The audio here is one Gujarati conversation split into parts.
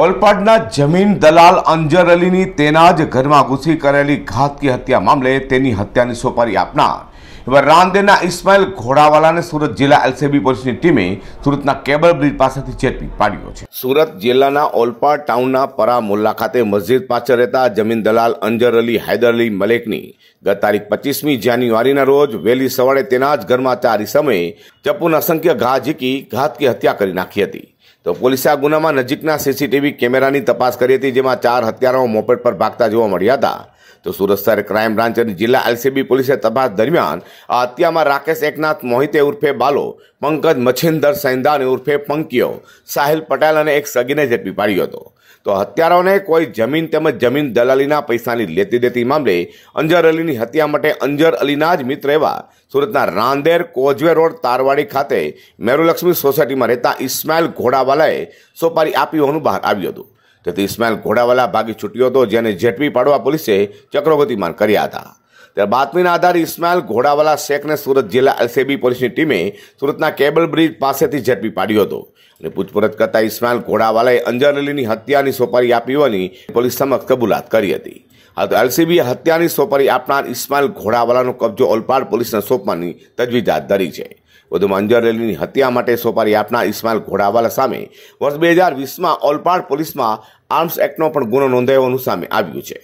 ઓલપાડના જમીન દલાલ અંજર અલીની તેના જ ઘરમાં ઘૂસી કરેલી ઘાતકી હત્યા મામલે તેની હત્યાની સોપારી આપનાર એવા રાંદેના ઇસ્માઇલ ઘોડાવાલાને સુરત જિલ્લા એલસીબી પોલીસની ટીમે સુરતના કેબલ બ્રિજ પાસેથી ઝડપી પાડ્યો છે સુરત જિલ્લાના ઓલપાડ ટાઉનના પરા મુલ્લા ખાતે મસ્જિદ પાછળ રહેતા જમીન દલાલ અંજર અલી હૈદર અલી મલેકની ગત તારીખ પચીસમી જાન્યુઆરીના રોજ વહેલી સવારે તેના જ ઘરમાં ચારી સમયે ચપ્પુના અસંખ્ય ઘા ઝીકી ઘાતકી હત્યા કરી નાખી હતી તો પોલીસે આ ગુનામાં નજીકના સીસીટીવી કેમેરાની તપાસ કરી હતી જેમાં ચાર હત્યારાઓ મોપેડ પર ભાગતા જોવા મળ્યા હતા તો સુરત શહેર ક્રાઇમ બ્રાન્ચ અને જિલ્લા એલસીબી પોલીસે તપાસ દરમિયાન આ હત્યામાં રાકેશ એકનાથ મોહિતે ઉર્ફે બાલો પંકજ મચ્છિંદર સૈંદાને ઉર્ફે પંકીઓ સાહિલ પટેલ અને એક સગીને ઝડપી પાડ્યો હતો તો હત્યારાઓને કોઈ જમીન તેમજ જમીન દલાલીના પૈસાની લેતી દેતી મામલે અંજર અલીની હત્યા માટે અંજર અલીના જ મિત્ર એવા સુરતના રાંદેર કોજવે રોડ તારવાડી ખાતે મેરુલક્ષ્મી સોસાયટીમાં રહેતા ઇસ્માઇલ ઘોડાવાલાએ સોપારી આપી હોવાનું બહાર આવ્યું હતું તેથી ઇસ્માઇલ ઘોડાવાલા ભાગી છૂટ્યો હતો જેને ઝેટવી પાડવા પોલીસે ચક્રોગતિમાન કર્યા હતા ત્યારે બાતમીના આધારે ઇસ્માઇલ ઘોડાવાલા શેખને સુરત જિલ્લા એલસીબી પોલીસની ટીમે સુરતના કેબલ બ્રિજ પાસેથી ઝડપી પાડ્યો હતો અને પૂછપરછ કરતા ઇસ્માઇલ ઘોડાવાલાએ અંજરલીની હત્યાની સોપારી આપી હોવાની પોલીસ સમક્ષ કબૂલાત કરી હતી એલસીબી હત્યાની સોપારી આપનાર ઇસ્માઇલ ઘોડાવાલાનો કબજો ઓલપાડ પોલીસના સોંપવાની તજવીજ હાથ ધરી છે વધુમાં અંજર રેલીની હત્યા માટે સોપારી આપનાર ઇસ્માઇલ ઘોડાવાલા સામે વર્ષ બે હજાર વીસમાં ઓલપાડ પોલીસમાં આર્મ્સ એક્ટનો પણ ગુનો નોંધાયો સામે આવ્યું છે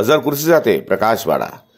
અઝર કુર્સી સાથે પ્રકાશવાળા